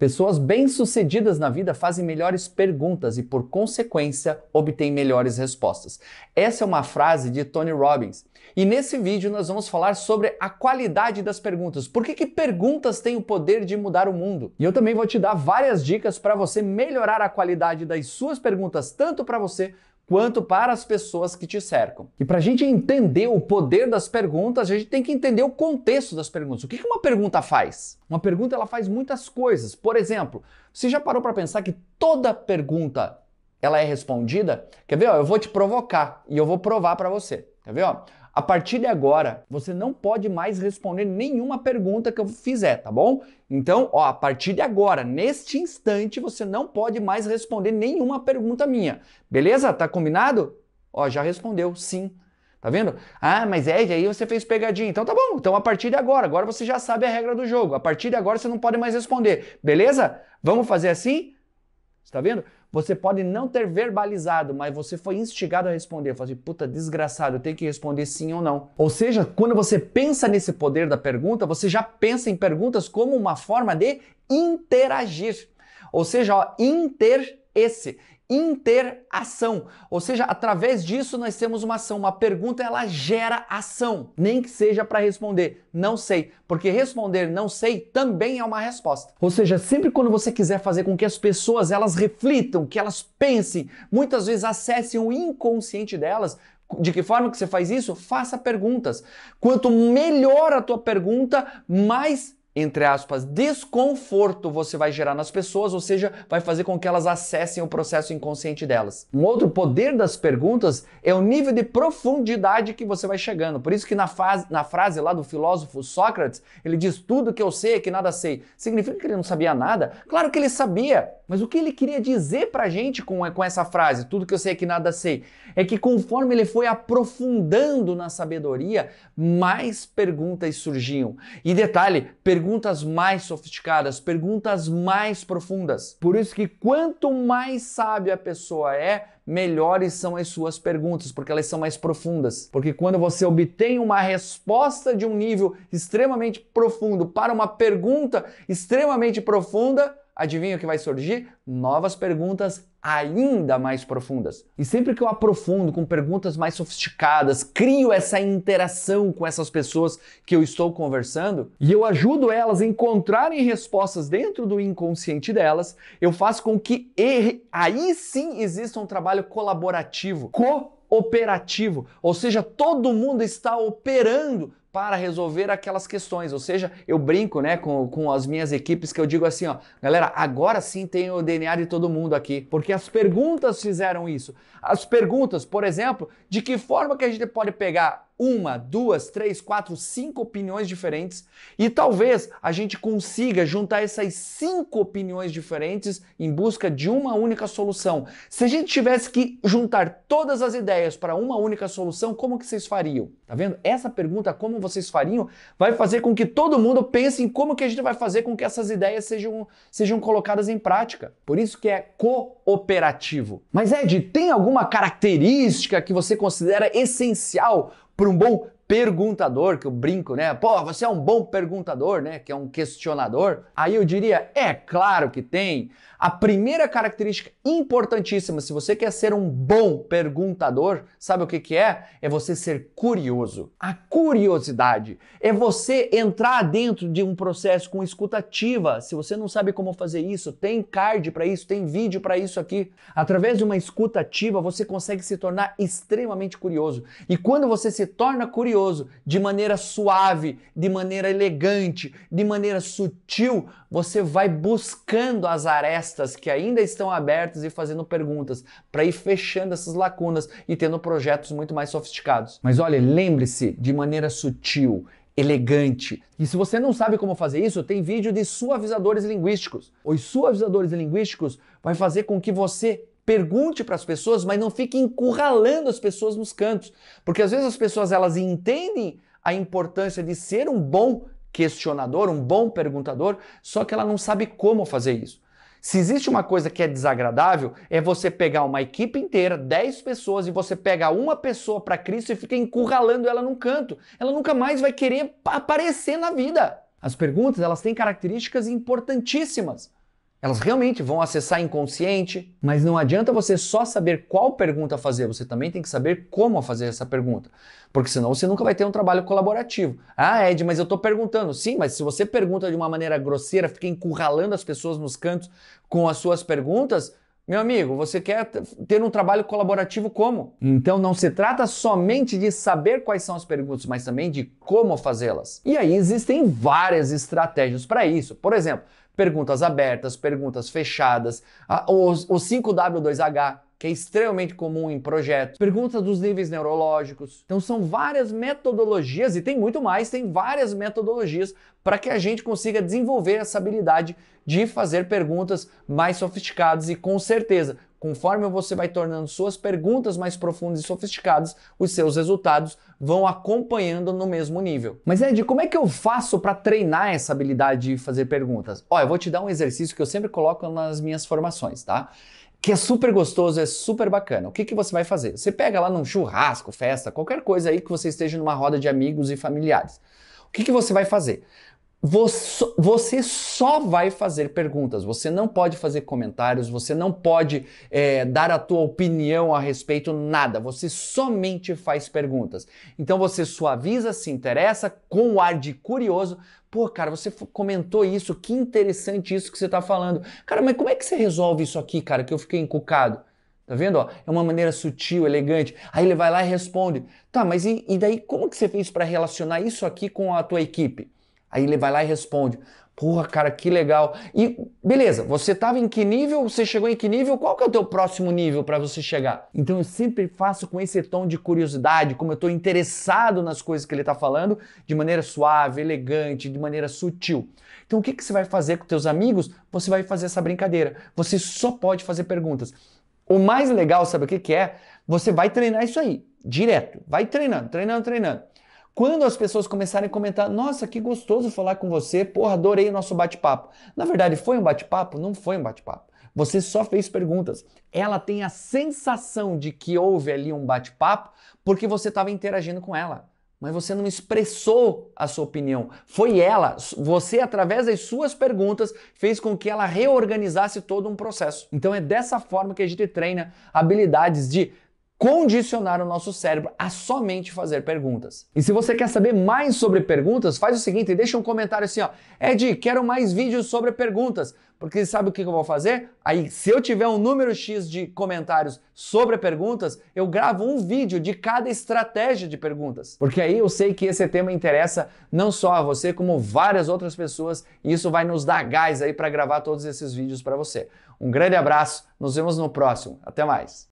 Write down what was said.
Pessoas bem-sucedidas na vida fazem melhores perguntas e, por consequência, obtêm melhores respostas. Essa é uma frase de Tony Robbins. E nesse vídeo nós vamos falar sobre a qualidade das perguntas. Por que, que perguntas têm o poder de mudar o mundo? E eu também vou te dar várias dicas para você melhorar a qualidade das suas perguntas, tanto para você quanto para as pessoas que te cercam. E para a gente entender o poder das perguntas, a gente tem que entender o contexto das perguntas. O que uma pergunta faz? Uma pergunta ela faz muitas coisas. Por exemplo, você já parou para pensar que toda pergunta ela é respondida? Quer ver? Ó, eu vou te provocar e eu vou provar para você. Quer ver? Ó? A partir de agora, você não pode mais responder nenhuma pergunta que eu fizer, tá bom? Então, ó, a partir de agora, neste instante, você não pode mais responder nenhuma pergunta minha. Beleza? Tá combinado? Ó, já respondeu sim. Tá vendo? Ah, mas é, e aí você fez pegadinha. Então tá bom. Então a partir de agora, agora você já sabe a regra do jogo. A partir de agora você não pode mais responder. Beleza? Vamos fazer assim? Tá vendo? Você pode não ter verbalizado, mas você foi instigado a responder. Fazer, assim, puta, desgraçado, eu tenho que responder sim ou não. Ou seja, quando você pensa nesse poder da pergunta, você já pensa em perguntas como uma forma de interagir. Ou seja, ó, inter esse interação. Ou seja, através disso nós temos uma ação. Uma pergunta ela gera ação, nem que seja para responder não sei, porque responder não sei também é uma resposta. Ou seja, sempre quando você quiser fazer com que as pessoas elas reflitam, que elas pensem, muitas vezes acessem o inconsciente delas, de que forma que você faz isso? Faça perguntas. Quanto melhor a tua pergunta, mais entre aspas, desconforto você vai gerar nas pessoas, ou seja, vai fazer com que elas acessem o processo inconsciente delas. Um outro poder das perguntas é o nível de profundidade que você vai chegando. Por isso que na, na frase lá do filósofo Sócrates, ele diz tudo que eu sei é que nada sei. Significa que ele não sabia nada? Claro que ele sabia. Mas o que ele queria dizer para a gente com, com essa frase, tudo que eu sei é que nada sei, é que conforme ele foi aprofundando na sabedoria, mais perguntas surgiam. E detalhe, perguntas mais sofisticadas, perguntas mais profundas. Por isso que quanto mais sábio a pessoa é, melhores são as suas perguntas, porque elas são mais profundas. Porque quando você obtém uma resposta de um nível extremamente profundo para uma pergunta extremamente profunda, adivinha o que vai surgir? Novas perguntas ainda mais profundas. E sempre que eu aprofundo com perguntas mais sofisticadas, crio essa interação com essas pessoas que eu estou conversando e eu ajudo elas a encontrarem respostas dentro do inconsciente delas, eu faço com que erre. aí sim exista um trabalho colaborativo, cooperativo, ou seja, todo mundo está operando para resolver aquelas questões. Ou seja, eu brinco né, com, com as minhas equipes que eu digo assim, ó, galera, agora sim tem o DNA de todo mundo aqui, porque as perguntas fizeram isso. As perguntas, por exemplo, de que forma que a gente pode pegar uma, duas, três, quatro, cinco opiniões diferentes e talvez a gente consiga juntar essas cinco opiniões diferentes em busca de uma única solução. Se a gente tivesse que juntar todas as ideias para uma única solução, como que vocês fariam? Tá vendo? Essa pergunta, como vocês fariam, vai fazer com que todo mundo pense em como que a gente vai fazer com que essas ideias sejam, sejam colocadas em prática. Por isso que é cooperativo. Mas Ed, tem alguma característica que você considera essencial por um bom perguntador, que eu brinco, né? Pô, você é um bom perguntador, né? Que é um questionador. Aí eu diria, é claro que tem. A primeira característica importantíssima, se você quer ser um bom perguntador, sabe o que, que é? É você ser curioso. A curiosidade é você entrar dentro de um processo com escutativa. Se você não sabe como fazer isso, tem card para isso, tem vídeo para isso aqui. Através de uma escutativa, você consegue se tornar extremamente curioso. E quando você se torna curioso, silencioso, de maneira suave, de maneira elegante, de maneira sutil, você vai buscando as arestas que ainda estão abertas e fazendo perguntas para ir fechando essas lacunas e tendo projetos muito mais sofisticados. Mas olha, lembre-se, de maneira sutil, elegante. E se você não sabe como fazer isso, tem vídeo de suavizadores linguísticos. Os suavizadores linguísticos vai fazer com que você Pergunte para as pessoas, mas não fique encurralando as pessoas nos cantos, porque às vezes as pessoas elas entendem a importância de ser um bom questionador, um bom perguntador, só que ela não sabe como fazer isso. Se existe uma coisa que é desagradável, é você pegar uma equipe inteira, 10 pessoas, e você pega uma pessoa para Cristo e fica encurralando ela num canto. Ela nunca mais vai querer aparecer na vida. As perguntas, elas têm características importantíssimas. Elas realmente vão acessar inconsciente, mas não adianta você só saber qual pergunta fazer, você também tem que saber como fazer essa pergunta, porque senão você nunca vai ter um trabalho colaborativo. Ah, Ed, mas eu estou perguntando. Sim, mas se você pergunta de uma maneira grosseira, fica encurralando as pessoas nos cantos com as suas perguntas, meu amigo, você quer ter um trabalho colaborativo como? Então não se trata somente de saber quais são as perguntas, mas também de como fazê-las. E aí existem várias estratégias para isso. Por exemplo, perguntas abertas, perguntas fechadas, o 5W2H, que é extremamente comum em projetos, perguntas dos níveis neurológicos. Então são várias metodologias e tem muito mais, tem várias metodologias para que a gente consiga desenvolver essa habilidade de fazer perguntas mais sofisticadas e com certeza Conforme você vai tornando suas perguntas mais profundas e sofisticadas, os seus resultados vão acompanhando no mesmo nível. Mas Ed, como é que eu faço para treinar essa habilidade de fazer perguntas? Olha, eu vou te dar um exercício que eu sempre coloco nas minhas formações, tá? que é super gostoso, é super bacana. O que, que você vai fazer? Você pega lá num churrasco, festa, qualquer coisa aí que você esteja numa roda de amigos e familiares. O que, que você vai fazer? você só vai fazer perguntas, você não pode fazer comentários, você não pode é, dar a tua opinião a respeito nada, você somente faz perguntas. Então você suaviza, se interessa com o ar de curioso. Pô, cara, você comentou isso, que interessante isso que você está falando. Cara, mas como é que você resolve isso aqui, cara, que eu fiquei encucado? Tá vendo? Ó, é uma maneira sutil, elegante. Aí ele vai lá e responde: tá, mas e, e daí como que você fez para relacionar isso aqui com a tua equipe? Aí ele vai lá e responde. Porra, cara, que legal. E beleza, você estava em que nível? Você chegou em que nível? Qual que é o teu próximo nível para você chegar? Então eu sempre faço com esse tom de curiosidade, como eu estou interessado nas coisas que ele está falando, de maneira suave, elegante, de maneira sutil. Então o que, que você vai fazer com teus amigos? Você vai fazer essa brincadeira. Você só pode fazer perguntas. O mais legal, sabe o que, que é? Você vai treinar isso aí, direto. Vai treinando, treinando, treinando. Quando as pessoas começarem a comentar, nossa, que gostoso falar com você, porra, adorei o nosso bate-papo. Na verdade, foi um bate-papo? Não foi um bate-papo. Você só fez perguntas. Ela tem a sensação de que houve ali um bate-papo porque você estava interagindo com ela. Mas você não expressou a sua opinião. Foi ela, você, através das suas perguntas, fez com que ela reorganizasse todo um processo. Então é dessa forma que a gente treina habilidades de condicionar o nosso cérebro a somente fazer perguntas. E se você quer saber mais sobre perguntas, faz o seguinte, e deixa um comentário assim, ó, Ed, quero mais vídeos sobre perguntas, porque sabe o que eu vou fazer? Aí, se eu tiver um número X de comentários sobre perguntas, eu gravo um vídeo de cada estratégia de perguntas. Porque aí eu sei que esse tema interessa não só a você, como várias outras pessoas, e isso vai nos dar gás aí para gravar todos esses vídeos para você. Um grande abraço, nos vemos no próximo. Até mais.